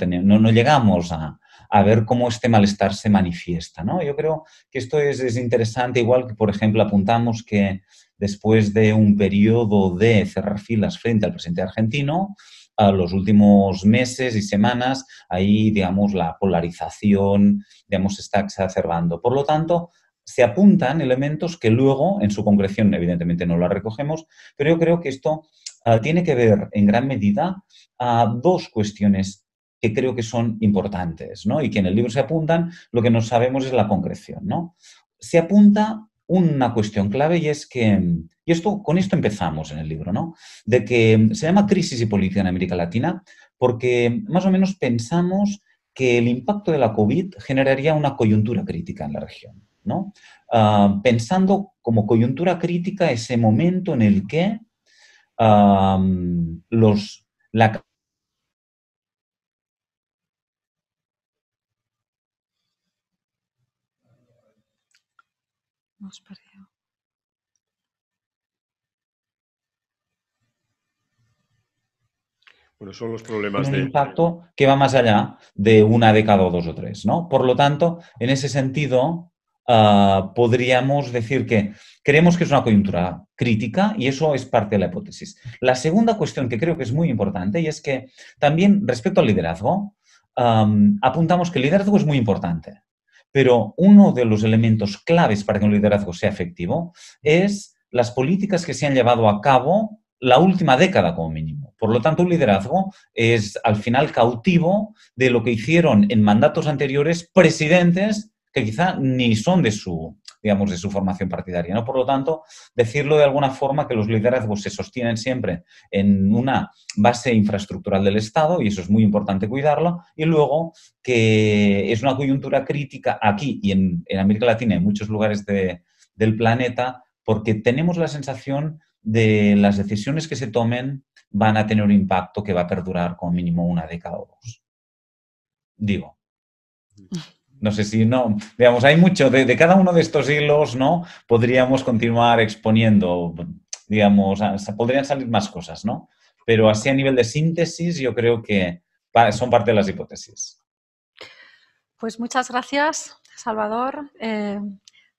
llegamos a, ver cómo este malestar se manifiesta, ¿no? Yo creo que esto es, es interesante, igual que, por ejemplo, apuntamos que después de un periodo de cerrar filas frente al presidente argentino, a los últimos meses y semanas, ahí, digamos, la polarización, digamos, se está exacerbando. Por lo tanto, se apuntan elementos que luego, en su concreción, evidentemente no la recogemos, pero yo creo que esto ah, tiene que ver en gran medida a dos cuestiones que creo que son importantes, ¿no? Y que en el libro se apuntan, lo que no sabemos es la concreción, ¿no? Se apunta una cuestión clave y es que, y esto, con esto empezamos en el libro, ¿no? De que se llama crisis y política en América Latina porque más o menos pensamos que el impacto de la COVID generaría una coyuntura crítica en la región, ¿no? Ah, pensando como coyuntura crítica ese momento en el que ah, los, la Bueno, son los problemas un de... impacto que va más allá de una década o dos o tres, ¿no? Por lo tanto, en ese sentido, ah, podríamos decir que creemos que es una coyuntura crítica y eso es parte de la hipótesis. La segunda cuestión que creo que es muy importante y es que también respecto al liderazgo, apuntamos que el liderazgo es muy importante. Pero uno de los elementos claves para que un liderazgo sea efectivo es las políticas que se han llevado a cabo la última década como mínimo. Por lo tanto, un liderazgo es al final cautivo de lo que hicieron en mandatos anteriores presidentes que quizá ni son de su digamos, de su formación partidaria. ¿no? Por lo tanto, decirlo de alguna forma que los liderazgos se sostienen siempre en una base infraestructural del Estado, y eso es muy importante cuidarlo, y luego que es una coyuntura crítica aquí y en, América Latina y en muchos lugares del planeta, porque tenemos la sensación de las decisiones que se tomen van a tener un impacto que va a perdurar como mínimo una década o dos. Digo. [laughs] no sé si no, digamos, hay mucho, de, cada uno de estos hilos, ¿no? Podríamos continuar exponiendo, digamos, podrían salir más cosas, ¿no? Pero así a nivel de síntesis, yo creo que son parte de las hipótesis. Pues muchas gracias, Salvador. Eh,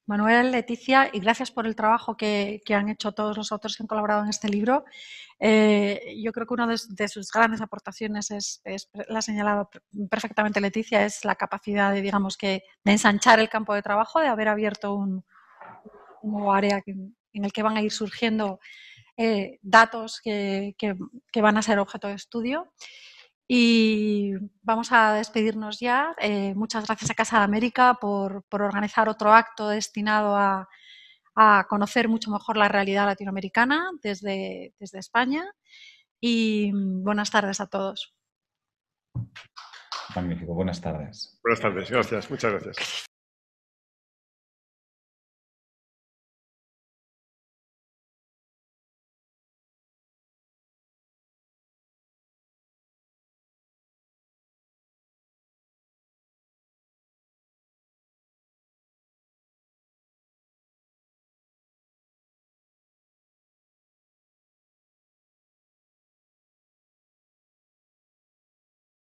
Manuel, Leticia, y gracias por el trabajo que, han hecho todos los autores que han colaborado en este libro. Eh, yo creo que una de, sus grandes aportaciones la ha señalado perfectamente Leticia, es la capacidad de, digamos que, de ensanchar el campo de trabajo, de haber abierto un, área en, el que van a ir surgiendo eh, datos que, van a ser objeto de estudio. Y vamos a despedirnos ya. Eh, muchas gracias a Casa de América por, organizar otro acto destinado a, conocer mucho mejor la realidad latinoamericana desde, desde España. Y buenas tardes a todos. Magnífico, buenas tardes. Buenas tardes, gracias, muchas gracias.